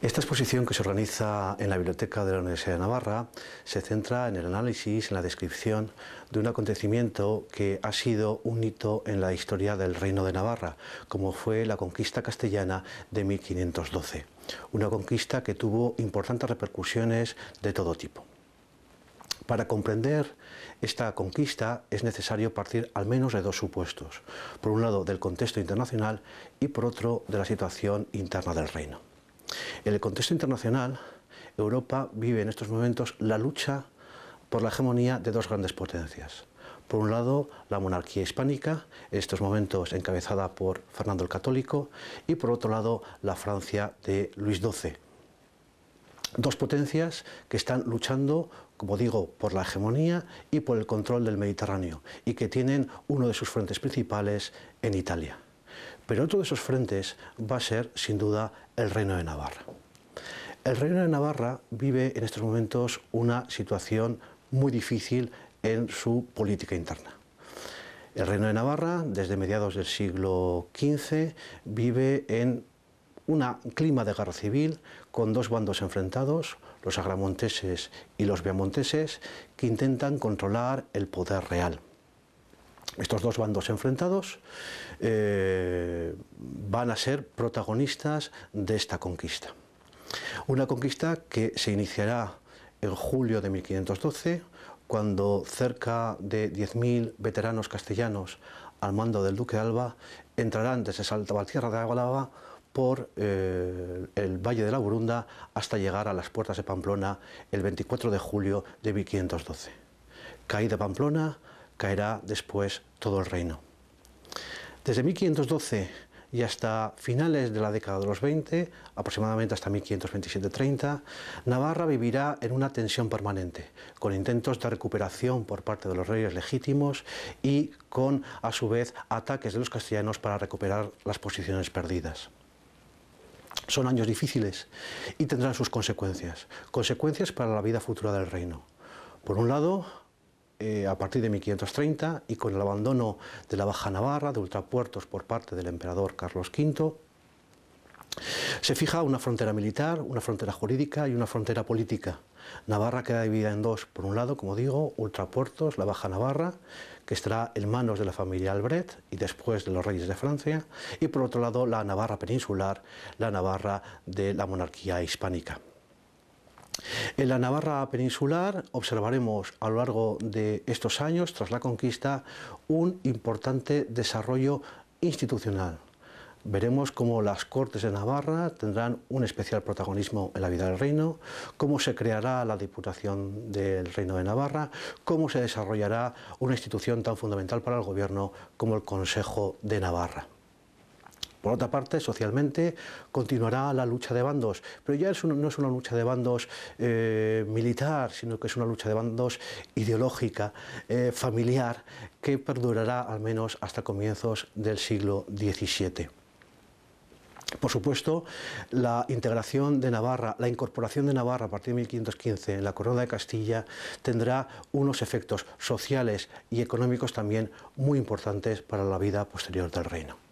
Esta exposición que se organiza en la Biblioteca de la Universidad de Navarra se centra en el análisis, en la descripción de un acontecimiento que ha sido un hito en la historia del Reino de Navarra, como fue la conquista castellana de 1512, una conquista que tuvo importantes repercusiones de todo tipo. Para comprender esta conquista es necesario partir al menos de dos supuestos, por un lado del contexto internacional y por otro de la situación interna del reino. En el contexto internacional, Europa vive en estos momentos la lucha por la hegemonía de dos grandes potencias. Por un lado, la monarquía hispánica, en estos momentos encabezada por Fernando el Católico, y por otro lado, la Francia de Luis XII. Dos potencias que están luchando, como digo, por la hegemonía y por el control del Mediterráneo, y que tienen uno de sus frentes principales en Italia. Pero otro de esos frentes va a ser, sin duda, el Reino de Navarra. El Reino de Navarra vive en estos momentos una situación muy difícil en su política interna. El Reino de Navarra, desde mediados del siglo XV, vive en un clima de guerra civil con dos bandos enfrentados, los agramonteses y los viamonteses, que intentan controlar el poder real estos dos bandos enfrentados eh, van a ser protagonistas de esta conquista. Una conquista que se iniciará en julio de 1512, cuando cerca de 10.000 veteranos castellanos al mando del duque Alba entrarán desde Saltavaltierra de Agualaba... por eh, el Valle de la Burunda hasta llegar a las puertas de Pamplona el 24 de julio de 1512. Caída Pamplona, caerá después todo el reino. Desde 1512 y hasta finales de la década de los 20, aproximadamente hasta 1527-30, Navarra vivirá en una tensión permanente, con intentos de recuperación por parte de los reyes legítimos y con, a su vez, ataques de los castellanos para recuperar las posiciones perdidas. Son años difíciles y tendrán sus consecuencias, consecuencias para la vida futura del reino. Por un lado, eh, a partir de 1530 y con el abandono de la Baja Navarra, de ultrapuertos por parte del emperador Carlos V, se fija una frontera militar, una frontera jurídica y una frontera política. Navarra queda dividida en dos. Por un lado, como digo, Ultrapuertos, la Baja Navarra, que estará en manos de la familia Albrecht y después de los reyes de Francia. Y por otro lado, la Navarra peninsular, la Navarra de la monarquía hispánica. En la Navarra peninsular observaremos a lo largo de estos años, tras la conquista, un importante desarrollo institucional. Veremos cómo las Cortes de Navarra tendrán un especial protagonismo en la vida del reino, cómo se creará la Diputación del Reino de Navarra, cómo se desarrollará una institución tan fundamental para el Gobierno como el Consejo de Navarra. Por otra parte, socialmente continuará la lucha de bandos, pero ya no es una lucha de bandos eh, militar, sino que es una lucha de bandos ideológica, eh, familiar, que perdurará al menos hasta comienzos del siglo XVII. Por supuesto, la integración de Navarra, la incorporación de Navarra a partir de 1515 en la corona de Castilla tendrá unos efectos sociales y económicos también muy importantes para la vida posterior del reino.